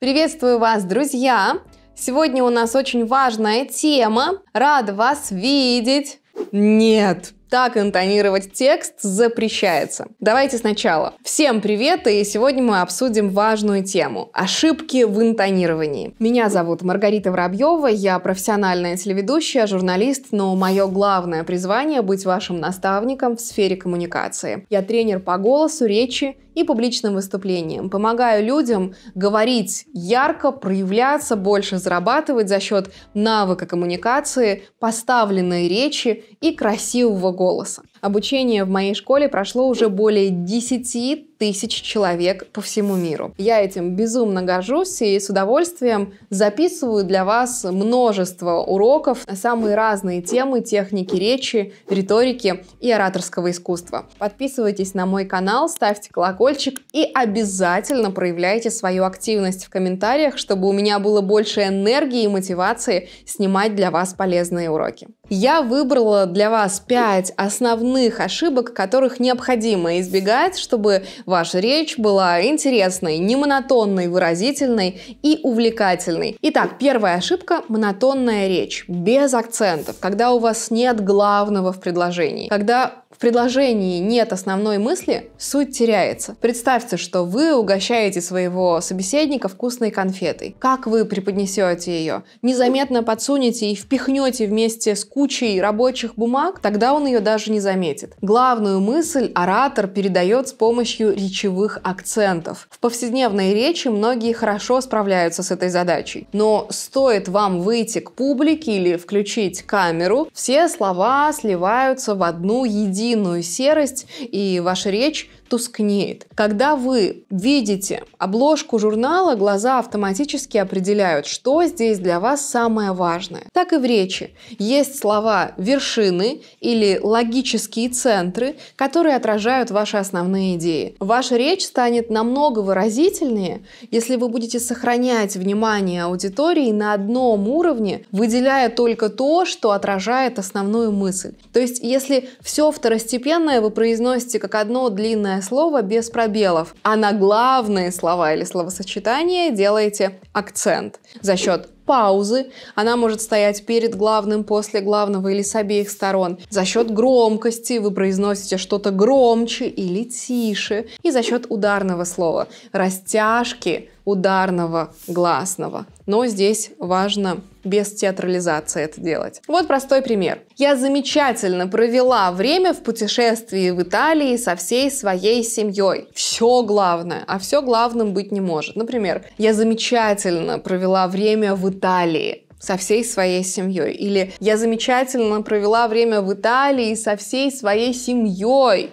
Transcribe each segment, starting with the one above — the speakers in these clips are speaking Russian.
Приветствую вас, друзья! Сегодня у нас очень важная тема. Рад вас видеть! Нет, так интонировать текст запрещается. Давайте сначала. Всем привет, и сегодня мы обсудим важную тему – ошибки в интонировании. Меня зовут Маргарита Воробьева, я профессиональная телеведущая, журналист, но мое главное призвание – быть вашим наставником в сфере коммуникации. Я тренер по голосу, речи и публичным выступлениям. Помогаю людям говорить ярко, проявляться, больше зарабатывать за счет навыка коммуникации, поставленной речи и красивого голоса. Обучение в моей школе прошло уже более 10 тысяч человек по всему миру. Я этим безумно горжусь и с удовольствием записываю для вас множество уроков на самые разные темы техники речи, риторики и ораторского искусства. Подписывайтесь на мой канал, ставьте колокольчик и обязательно проявляйте свою активность в комментариях, чтобы у меня было больше энергии и мотивации снимать для вас полезные уроки. Я выбрала для вас 5 основных ошибок, которых необходимо избегать, чтобы Ваша речь была интересной, не монотонной, выразительной и увлекательной. Итак, первая ошибка – монотонная речь, без акцентов, когда у вас нет главного в предложении, когда в предложении нет основной мысли, суть теряется. Представьте, что вы угощаете своего собеседника вкусной конфетой. Как вы преподнесете ее? Незаметно подсунете и впихнете вместе с кучей рабочих бумаг, тогда он ее даже не заметит. Главную мысль оратор передает с помощью речевых акцентов. В повседневной речи многие хорошо справляются с этой задачей. Но стоит вам выйти к публике или включить камеру, все слова сливаются в одну единую глубинную серость, и ваша речь тускнеет. Когда вы видите обложку журнала, глаза автоматически определяют, что здесь для вас самое важное. Так и в речи. Есть слова вершины или логические центры, которые отражают ваши основные идеи. Ваша речь станет намного выразительнее, если вы будете сохранять внимание аудитории на одном уровне, выделяя только то, что отражает основную мысль. То есть, если все второстепенное вы произносите как одно длинное отдельное слово без пробелов, а на главные слова или словосочетания делаете акцент за счет паузы. Она может стоять перед главным, после главного или с обеих сторон. За счет громкости вы произносите что-то громче или тише. И за счет ударного слова. Растяжки ударного гласного. Но здесь важно без театрализации это делать. Вот простой пример. Я замечательно провела время в путешествии в Италии со всей своей семьей. Все главное, а все главным быть не может. Например, я замечательно провела время в Италии Италии со всей своей семьей. Или я замечательно провела время в Италии со всей своей семьей.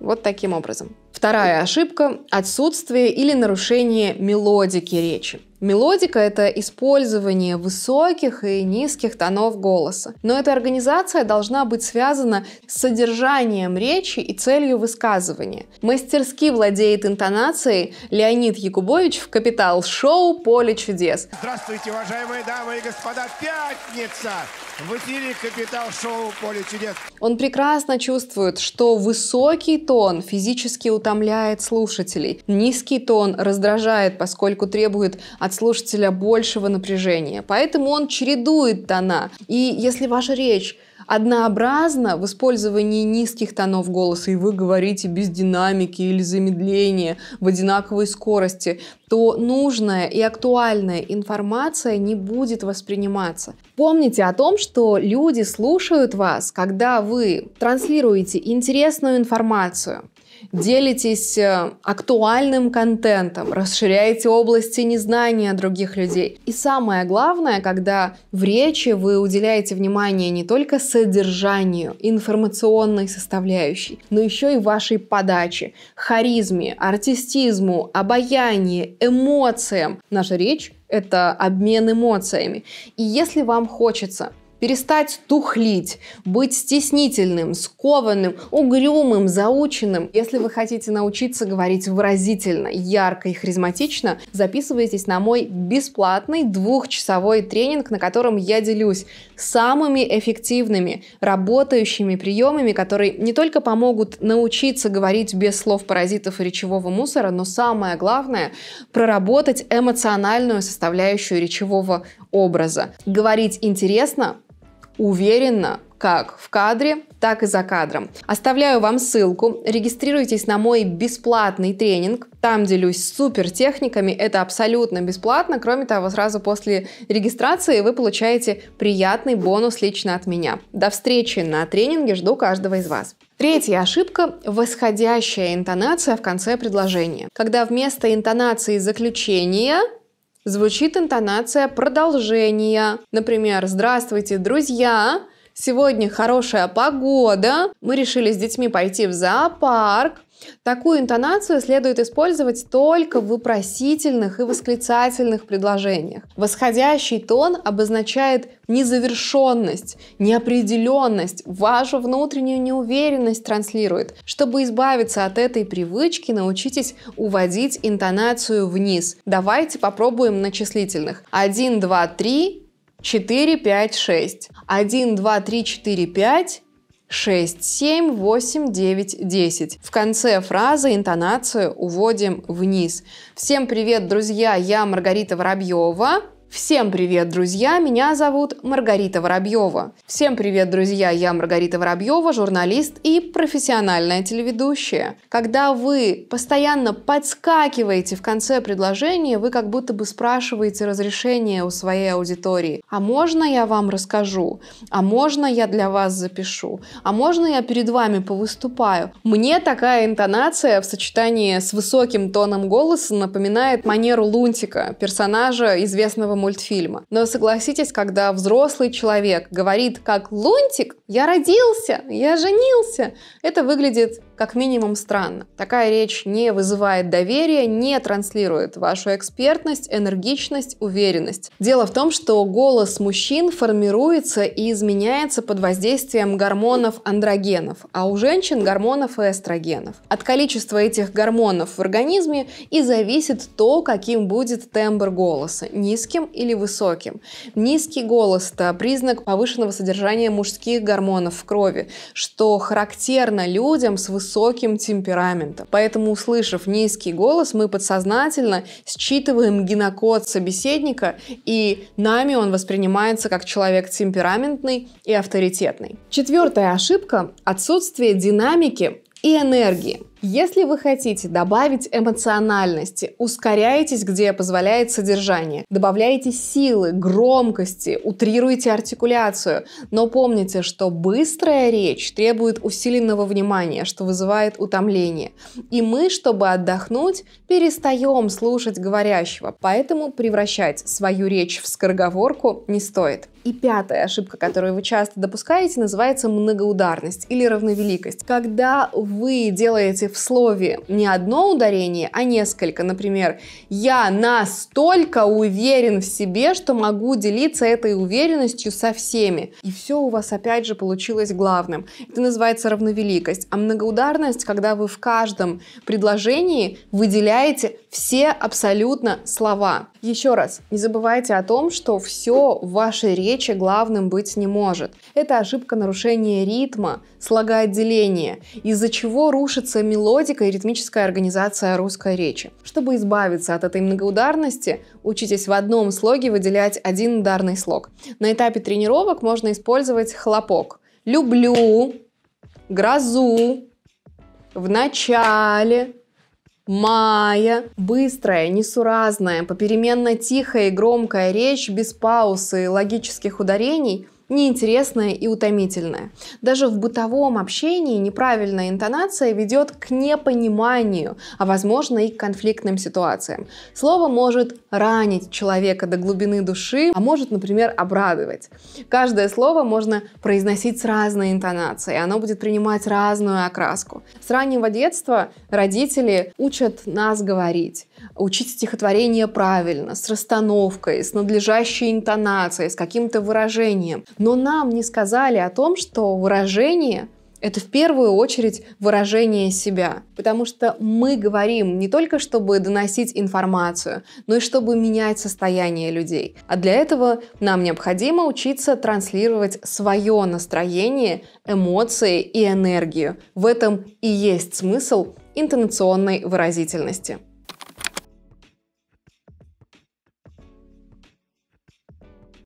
Вот таким образом. Вторая ошибка – отсутствие или нарушение мелодики речи. Мелодика – это использование высоких и низких тонов голоса. Но эта организация должна быть связана с содержанием речи и целью высказывания. Мастерски владеет интонацией Леонид Якубович в «Капитал-шоу. Поле чудес». Здравствуйте, уважаемые дамы и господа! Пятница! В эфире «Капитал-шоу. Поле чудес». Он прекрасно чувствует, что высокий тон физически утомляет слушателей. Низкий тон раздражает, поскольку требует от слушателя большего напряжения. Поэтому он чередует тона. И если ваша речь однообразно в использовании низких тонов голоса, и вы говорите без динамики или замедления в одинаковой скорости, то нужная и актуальная информация не будет восприниматься. Помните о том, что люди слушают вас, когда вы транслируете интересную информацию, делитесь э, актуальным контентом, расширяете области незнания других людей. И самое главное, когда в речи вы уделяете внимание не только содержанию, информационной составляющей, но еще и вашей подаче, харизме, артистизму, обаянию, эмоциям. Наша речь — это обмен эмоциями. И если вам хочется перестать тухлить, быть стеснительным, скованным, угрюмым, заученным. Если вы хотите научиться говорить выразительно, ярко и харизматично, записывайтесь на мой бесплатный двухчасовой тренинг, на котором я делюсь самыми эффективными, работающими приемами, которые не только помогут научиться говорить без слов паразитов и речевого мусора, но самое главное – проработать эмоциональную составляющую речевого образа. Говорить интересно, уверенно, как в кадре, так и за кадром. Оставляю вам ссылку, регистрируйтесь на мой бесплатный тренинг, там делюсь супер техниками, это абсолютно бесплатно, кроме того, сразу после регистрации вы получаете приятный бонус лично от меня. До встречи на тренинге, жду каждого из вас. Третья ошибка – восходящая интонация в конце предложения. Когда вместо интонации заключения звучит интонация продолжения. Например, «Здравствуйте, друзья! Сегодня хорошая погода, мы решили с детьми пойти в зоопарк, Такую интонацию следует использовать только в вопросительных и восклицательных предложениях. Восходящий тон обозначает незавершенность, неопределенность, вашу внутреннюю неуверенность транслирует. Чтобы избавиться от этой привычки, научитесь уводить интонацию вниз. Давайте попробуем на числительных. 1, 2, 3, 4, 5, 6. 1, 2, 3, 4, 5, 6, 7, 8, 9, 10. В конце фразы интонацию уводим вниз. Всем привет, друзья! Я Маргарита Воробьева. Всем привет, друзья! Меня зовут Маргарита Воробьева. Всем привет, друзья! Я Маргарита Воробьева, журналист и профессиональная телеведущая. Когда вы постоянно подскакиваете в конце предложения, вы как будто бы спрашиваете разрешение у своей аудитории. А можно я вам расскажу? А можно я для вас запишу? А можно я перед вами повыступаю? Мне такая интонация в сочетании с высоким тоном голоса напоминает манеру Лунтика, персонажа известного мультфильма. Но согласитесь, когда взрослый человек говорит как лунтик, я родился, я женился, это выглядит как минимум странно. Такая речь не вызывает доверия, не транслирует вашу экспертность, энергичность, уверенность. Дело в том, что голос мужчин формируется и изменяется под воздействием гормонов андрогенов, а у женщин гормонов и эстрогенов. От количества этих гормонов в организме и зависит то, каким будет тембр голоса, низким или высоким. Низкий голос – это признак повышенного содержания мужских гормонов в крови, что характерно людям с высоким высоким темпераментом. Поэтому, услышав низкий голос, мы подсознательно считываем гинокод собеседника, и нами он воспринимается как человек темпераментный и авторитетный. Четвертая ошибка – отсутствие динамики и энергии. Если вы хотите добавить эмоциональности, ускоряйтесь, где позволяет содержание, добавляйте силы, громкости, утрируйте артикуляцию, но помните, что быстрая речь требует усиленного внимания, что вызывает утомление. И мы, чтобы отдохнуть, перестаем слушать говорящего, поэтому превращать свою речь в скороговорку не стоит. И пятая ошибка, которую вы часто допускаете, называется многоударность или равновеликость. Когда вы делаете в слове не одно ударение, а несколько, например, «я настолько уверен в себе, что могу делиться этой уверенностью со всеми». И все у вас опять же получилось главным. Это называется равновеликость. А многоударность, когда вы в каждом предложении выделяете все абсолютно слова. Еще раз, не забывайте о том, что все в вашей речи главным быть не может. Это ошибка нарушения ритма, слогоотделения, из-за чего рушится мелодика и ритмическая организация русской речи. Чтобы избавиться от этой многоударности, учитесь в одном слоге выделять один ударный слог. На этапе тренировок можно использовать хлопок. Люблю, грозу, в начале, Мая. Быстрая, несуразная, попеременно тихая и громкая речь без паузы, и логических ударений неинтересное и утомительное. Даже в бытовом общении неправильная интонация ведет к непониманию, а возможно и к конфликтным ситуациям. Слово может ранить человека до глубины души, а может, например, обрадовать. Каждое слово можно произносить с разной интонацией, оно будет принимать разную окраску. С раннего детства родители учат нас говорить, учить стихотворение правильно, с расстановкой, с надлежащей интонацией, с каким-то выражением. Но нам не сказали о том, что выражение это в первую очередь выражение себя, потому что мы говорим не только, чтобы доносить информацию, но и чтобы менять состояние людей. А для этого нам необходимо учиться транслировать свое настроение, эмоции и энергию. В этом и есть смысл интонационной выразительности.